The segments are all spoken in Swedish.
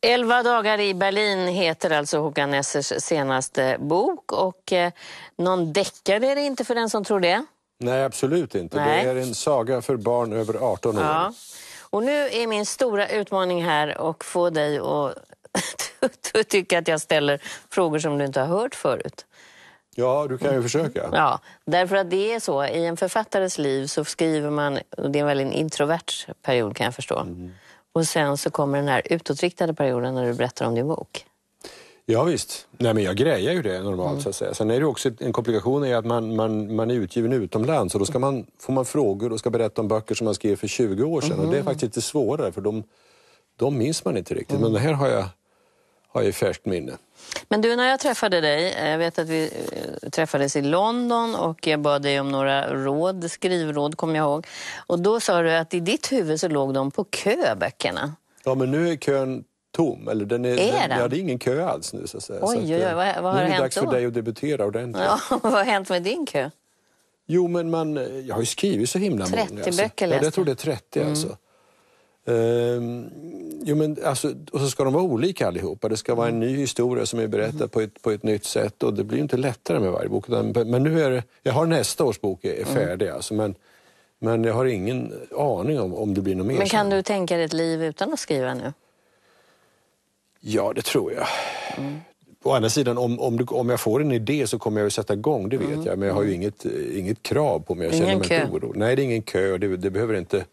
Elva dagar i Berlin heter alltså Håkan Nessers senaste bok och eh, någon deckare är det inte för den som tror det. Nej, absolut inte. Nej. Det är en saga för barn över 18 år. Ja. Och nu är min stora utmaning här att få dig att tycka att jag ställer frågor som du inte har hört förut. Ja, du kan ju försöka. Ja, därför att det är så. I en författares liv så skriver man, och det är en väldigt introvert period kan jag förstå. Mm. Och sen så kommer den här utåtriktade perioden när du berättar om din bok. Ja, visst. Nej, men jag grejer ju det normalt. Mm. Så att säga. Sen är det också en komplikation är att man, man, man är utgiven utomlands och då ska man, får man frågor och ska berätta om böcker som man skrev för 20 år sedan. Mm. Och det är mm. faktiskt lite svårare för de, de minns man inte riktigt. Mm. Men det här har jag har jag i färskt minne. Men du, när jag träffade dig, eh, jag vet att vi eh, träffades i London och jag bad dig om några råd, skrivråd kommer jag ihåg. Och då sa du att i ditt huvud så låg de på kö, böckerna. Ja, men nu är kön tom. Eller den är, är den? ja, det är ingen kö alls nu. Så att säga. Oj, oj, oj, eh, vad, vad har hänt då? Nu är det dags då? för dig att debutera ordentligt. Ja, vad har hänt med din kö? Jo, men man, jag har ju skrivit så himla 30 många. 30 alltså. böcker läste. Ja, jag tror det är 30 mm. alltså. Ehm, jo, men alltså, och så ska de vara olika allihopa. Det ska vara en mm. ny historia som är berättad mm-hmm. på ett, på ett nytt sätt och det blir inte lättare med varje bok. men nu är det, jag har nästa års bok är, är mm. färdig alltså, men, men jag har ingen aning om, om det blir något mer. Men kan du tänka dig ett liv utan att skriva nu? Ja, det tror jag. Mm. Å andra sidan, om, om, du, om jag får en idé så kommer jag att sätta igång, det vet mm. jag. Men jag har ju mm. inget, inget krav på mig. Jag ingen känner mig kö. inte orolig. Nej, det är ingen kö. Det, det behöver inte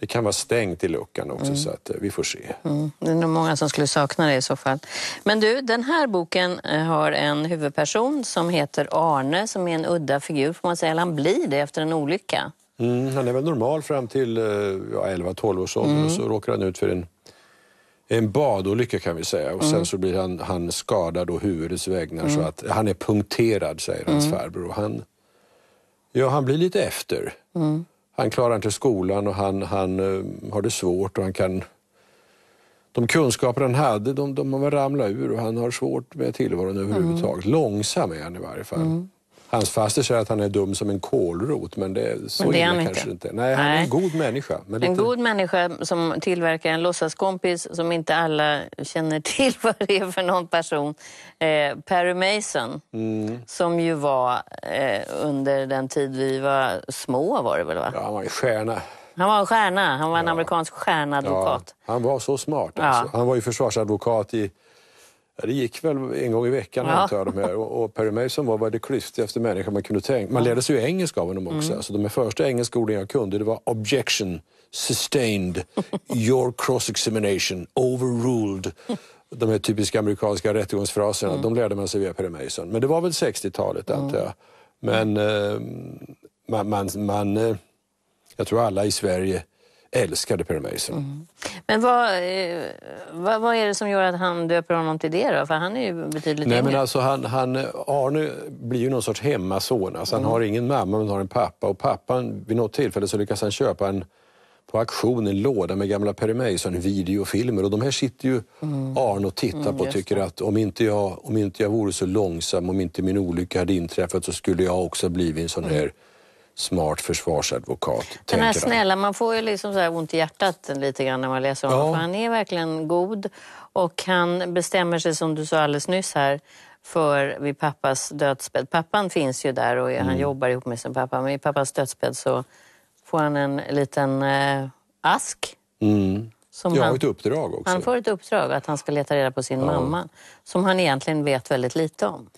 det kan vara stängt i luckan också, mm. så att, eh, vi får se. Mm. Det är nog många som skulle sakna det i så fall. Men du, den här boken eh, har en huvudperson som heter Arne, som är en udda figur, får man säga. Eller han blir det efter en olycka. Mm, han är väl normal fram till eh, ja, 11-12 års ålder mm. och så mm. råkar han ut för en, en badolycka kan vi säga. Och Sen mm. så blir han, han skadad och huvudets vägnar så mm. att han är punkterad, säger hans farbror. Och han, ja, han blir lite efter han klarar inte skolan och han, han eh, har det svårt och han kan... De kunskaper han hade, de, de ramlar ur och han har svårt med tillvaron mm. överhuvudtaget. Mm. Långsam är han i varje fall. Mm. Hans faster säger att han är dum som en kålrot, men det, så men det är han kanske inte. inte. Nej, han är en god människa. En lite... god människa som tillverkar en låtsaskompis som inte alla känner till vad det är för någon person. Eh, Perry Mason, mm. som ju var eh, under den tid vi var små var det väl? Va? Ja, han var en stjärna. Han var en stjärna. Han var en ja. amerikansk stjärnadvokat. Ja, han var så smart. Alltså. Ja. Han var ju försvarsadvokat i det gick väl en gång i veckan ja. antar jag. De här. Och, och Perry Mason var, var det klyftigaste människa man kunde tänka Man lärde sig ju engelska av honom också. Mm. Alltså, de första engelska orden jag kunde det var objection, sustained, your cross examination, overruled. De här typiska amerikanska rättegångsfraserna, mm. de lärde man sig via Perry Mason. Men det var väl 60-talet antar jag. Men mm. eh, man, man, man, eh, jag tror alla i Sverige älskade Perry Mason. Mm. Men vad, eh, vad, vad, är det som gör att han döper honom till det då? För han är ju betydligt Nej, yngre. Men alltså han, han, Arne blir ju någon sorts hemmason. Alltså mm. Han har ingen mamma men har en pappa och pappan vid något tillfälle så lyckas han köpa en på auktion en låda med gamla Perry Mason videofilmer och de här sitter ju mm. Arne och tittar mm, på och tycker att om inte, jag, om inte jag vore så långsam, om inte min olycka hade inträffat så skulle jag också blivit en sån mm. här smart försvarsadvokat. Den här snälla, man får ju liksom så ont i hjärtat lite grann när man läser honom. Ja. För han är verkligen god och han bestämmer sig, som du sa alldeles nyss här, för vid pappas dödsbädd. Pappan finns ju där och han mm. jobbar ihop med sin pappa. Men vid pappas dödsbädd så får han en liten eh, ask. Mm. Som ja, han, ett uppdrag också. Han får ett uppdrag att han ska leta reda på sin ja. mamma. Som han egentligen vet väldigt lite om.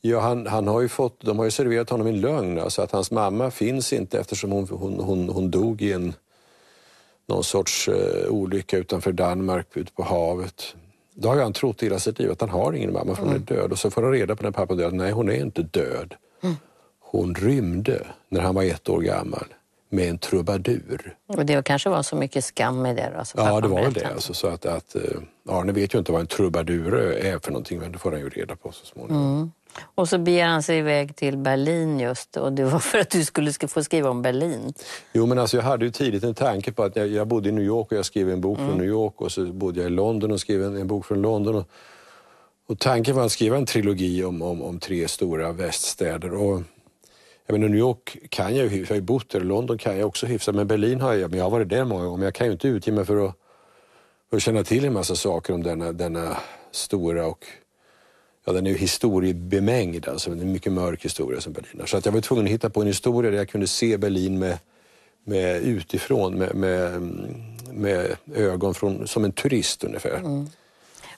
Ja, han, han, har ju fått, de har ju serverat honom en lögn, alltså att hans mamma finns inte eftersom hon, hon, hon, hon dog i en, någon sorts eh, olycka utanför Danmark, ute på havet. Då har han trott hela sitt liv att han har ingen mamma för hon mm. är död. Och så får han reda på när pappa död, nej hon är inte död. Mm. Hon rymde när han var ett år gammal med en trubadur. Och det kanske var så mycket skam i det då? Alltså, ja, det var väl det. Alltså, så att, att, eh, Arne vet ju inte vad en trubadur är för någonting, men det får han ju reda på så småningom. Mm. Och så beger han sig iväg till Berlin just och det var för att du skulle få skriva om Berlin. Jo men alltså jag hade ju tidigt en tanke på att jag, jag bodde i New York och jag skrev en bok mm. från New York och så bodde jag i London och skrev en, en bok från London. Och, och tanken var att skriva en trilogi om, om, om tre stora väststäder. Och jag menar, New York kan jag ju hyfsat, jag har ju bott där, London kan jag också hyfsat, men Berlin har jag, men jag har varit där många gånger, men jag kan ju inte utge mig för att, för att känna till en massa saker om denna, denna stora och ja, den är ju historiebemängd, alltså en mycket mörk historia som Berlin har. Så att jag var tvungen att hitta på en historia där jag kunde se Berlin med, med utifrån, med, med, med ögon från, som en turist ungefär. Mm.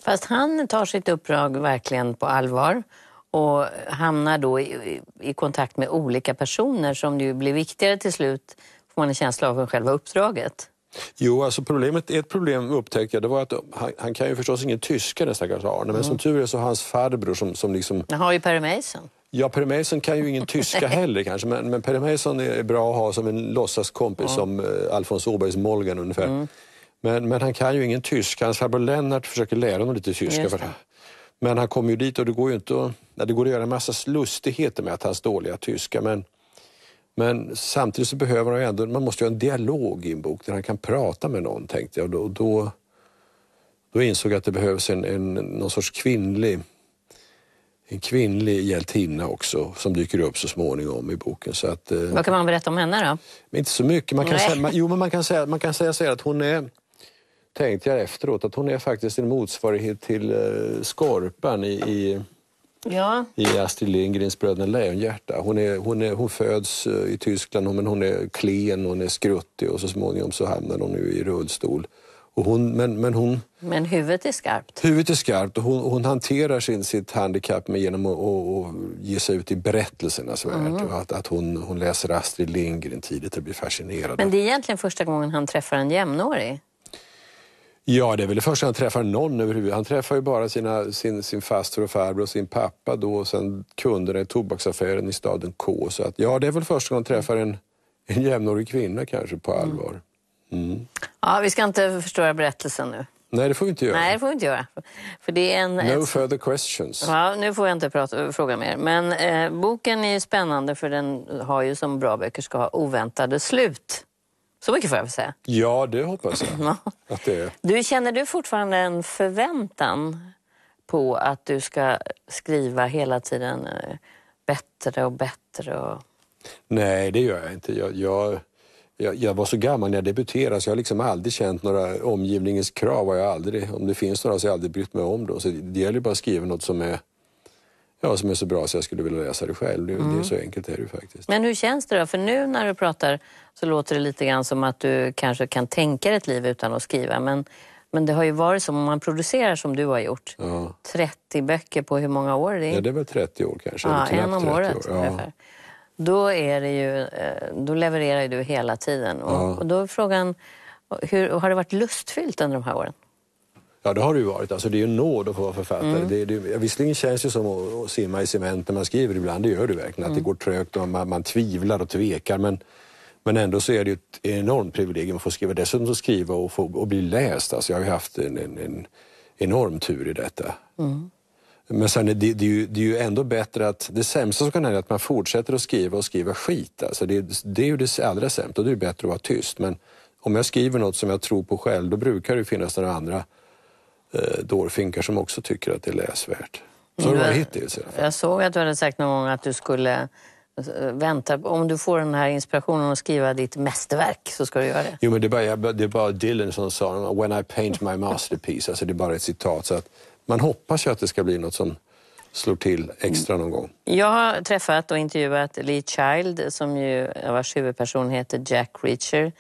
Fast han tar sitt uppdrag verkligen på allvar och hamnar då i, i, kontakt med olika personer som ju blir viktigare till slut, får man en känsla av, än själva uppdraget. Jo, alltså problemet, ett problem upptäckte jag det var att han, han, kan ju förstås ingen tyska den stackars Arne, men mm. som tur är så har hans farbror som, som liksom... Han har ju Per Mason. Ja, Per Mason kan ju ingen tyska heller kanske, men, men Per Mason är bra att ha som en låtsaskompis mm. som eh, Alfons Åbergs Molgan ungefär. Mm. Men, men han kan ju ingen tyska. Hans farbror Lennart försöker lära honom lite tyska. För men han kom ju dit och det går ju inte att... det går att göra en massa lustigheter med att hans dåliga tyska, men, men samtidigt så behöver han ändå... Man måste ju ha en dialog i en bok där han kan prata med någon, tänkte jag. Och då, då, då, insåg jag att det behövs en, en, någon sorts kvinnlig en kvinnlig hjältinna också som dyker upp så småningom i boken. Så att, eh, Vad kan man berätta om henne då? Inte så mycket. Man kan säga, man, jo, men man kan säga, man kan säga så här att hon är tänkte jag efteråt att hon är faktiskt en motsvarighet till eh, Skorpan i, i Ja. i Astrid Lindgrens Bröderna Lejonhjärta. Hon, är, hon, är, hon föds eh, i Tyskland, men hon är klen, och skruttig och så småningom så hamnar hon nu i rullstol. Och hon, men, men, hon, men huvudet är skarpt. Huvudet är skarpt och hon, hon hanterar sin, sitt handikapp med genom att, att, ge sig ut i berättelsernas värld. Mm. Att, att hon, hon läser Astrid Lindgren tidigt och blir fascinerad. Men det är egentligen första gången han träffar en jämnårig. Ja, det är väl det första han träffar någon överhuvudtaget. Han träffar ju bara sina, sin, sin faster och farbror och sin pappa då och sen kunderna i tobaksaffären i staden K. Så att, ja, det är väl första gången han träffar en, en jämnårig kvinna kanske på mm. allvar. Mm. Ja, vi ska inte förstöra berättelsen nu. Nej, det får vi inte göra. Nej, det får vi inte göra. För det är en, no ett... further questions. Ja, nu får jag inte prata, fråga mer. Men eh, boken är spännande för den har ju som bra böcker ska ha oväntade slut. Så mycket får jag väl säga? Ja, det hoppas jag. att det är. Du, känner du fortfarande en förväntan på att du ska skriva hela tiden eh, bättre och bättre? Och... Nej, det gör jag inte. Jag, jag, jag, jag var så gammal när jag debuterade så jag har liksom aldrig känt några omgivningens krav. Har jag aldrig, om det finns några så har jag aldrig brytt mig om dem. Så det gäller bara att skriva något som är ja, som är så bra så jag skulle vilja läsa det själv. Det, mm. det är mm. så enkelt är det faktiskt. Men hur känns det då? För nu när du pratar så låter det lite grann som att du kanske kan tänka ett liv utan att skriva. Men, men det har ju varit som om man producerar som du har gjort. Ja. 30 böcker på hur många år? Det är... Ja, det är väl 30 år kanske. Ja, en om året år. ja. ungefär. Då, är det ju, eh, då levererar ju du hela tiden. Och, ja. och då är frågan, hur, har det varit lustfyllt under de här åren? Ja, det har det ju varit. Alltså, det är ju en nåd att få vara författare. Mm. Det, det, visserligen känns det som att simma i cement när man skriver ibland, det gör det verkligen. Mm. Att det mm. går trögt och man, man tvivlar och tvekar. Men, men ändå så är det ett enormt privilegium att få skriva. Dessutom att skriva och, få, och bli läst. Alltså, jag har ju haft en, en, en enorm tur i detta. Mm. Men sen är det, det, är ju, det är ju ändå bättre att, det sämsta som kan hända är att man fortsätter att skriva och skriva skit. Alltså det, det är ju det allra sämsta, då är det bättre att vara tyst. Men om jag skriver något som jag tror på själv, då brukar det finnas några andra eh, dårfinkar som också tycker att det är läsvärt. Så har det mm. varit hittills i alla fall. Jag såg att du hade sagt någon gång att du skulle eh, vänta, om du får den här inspirationen att skriva ditt mästerverk så ska du göra det. Jo, men det är bara, det är bara Dylan som sa “When I paint my masterpiece”, alltså det är bara ett citat. Så att man hoppas ju att det ska bli något som slår till extra någon gång. Jag har träffat och intervjuat Lee Child, som ju, vars huvudperson heter Jack Reacher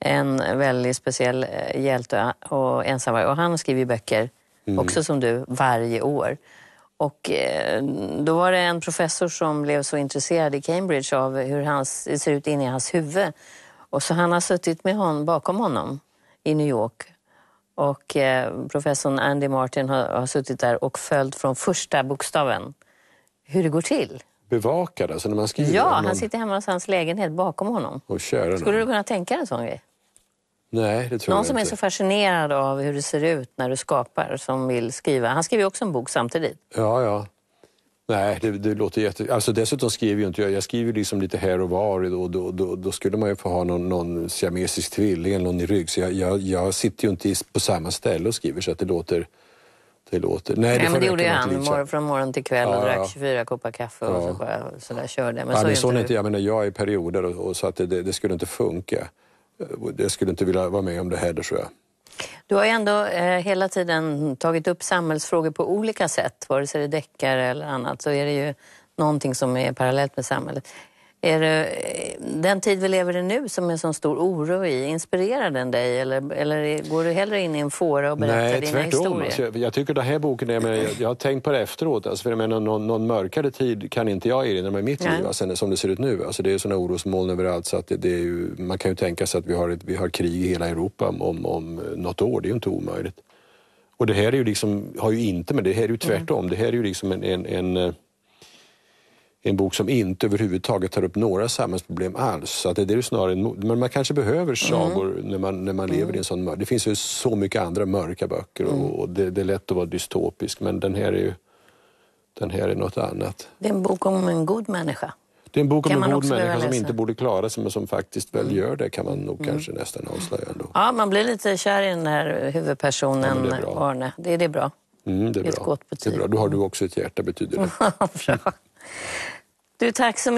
en väldigt speciell eh, hjälte och ensamvarg. Och han skriver böcker, mm. också som du, varje år. Och eh, då var det en professor som blev så intresserad i Cambridge av hur hans, det ser ut inne i hans huvud. Och så han har suttit med honom, bakom honom i New York. Och eh, professorn Andy Martin har, har suttit där och följt från första bokstaven hur det går till bevakad? Alltså när man skriver ja, någon... han sitter hemma hos hans lägenhet bakom honom. Och kör Skulle du kunna tänka dig en sån grej? Nej, det tror Någon jag som inte. är så fascinerad av hur det ser ut när du skapar, som vill skriva. Han skriver ju också en bok samtidigt. Ja, ja. Nej, det, det låter jätte... Alltså dessutom skriver ju inte jag, jag skriver liksom lite här och var och då, då, då, då skulle man ju få ha någon, någon siamesisk tvilling eller någon i rygg. Så jag, jag, jag sitter ju inte på samma ställe och skriver så att det låter det låter. Nej, det, Nej, men det gjorde ju han mor från morgon till kväll ja, och drack 24 koppar kaffe ja. så bara sådär körde. Men ja, så det såg inte, jag menar jag är i perioder och, och så att det, det, det, skulle inte funka. Jag skulle inte vilja vara med om det heller tror jag. Du har ju ändå eh, hela tiden tagit upp samhällsfrågor på olika sätt, vare sig det är deckare eller annat så är det ju någonting som är parallellt med samhället. Är det den tid vi lever i nu som är så stor oro i, inspirerar den dig eller, eller går du hellre in i en fåra och berättar Nej, dina alltså, historier? Nej, tvärtom. jag tycker den här boken, är, men jag, har tänkt på det efteråt, alltså, för jag menar, någon, någon mörkare tid kan inte jag erinra mig i mitt Nej. liv alltså, som det ser ut nu. Alltså, det är sådana orosmoln överallt så att det, det är ju, man kan ju tänka sig att vi har, ett, vi har krig i hela Europa om, om något år, det är ju inte omöjligt. Och det här är ju liksom, har ju inte med det här är ju tvärtom, mm. det här är ju liksom en, en, en eh, en bok som inte överhuvudtaget tar upp några samhällsproblem alls. Så att det är snarare men man kanske behöver sagor mm. när man, när man lever mm. i en mm. sån mörk... Det finns ju så mycket andra mörka böcker och, mm. och det, det, är lätt att vara dystopisk men den här är ju den här är något annat. Det är en bok om en god människa. Det är en bok om en god människa som inte borde klara sig men som faktiskt väl mm. gör det kan man nog mm. kanske nästan avslöja ändå. Ja, man blir lite kär i den här huvudpersonen ja, det Arne. Det, är det bra? Mm, det, är det är ett gott betyg. Det är bra. Då har du också ett hjärta betyder det. bra. Du, tack så mycket.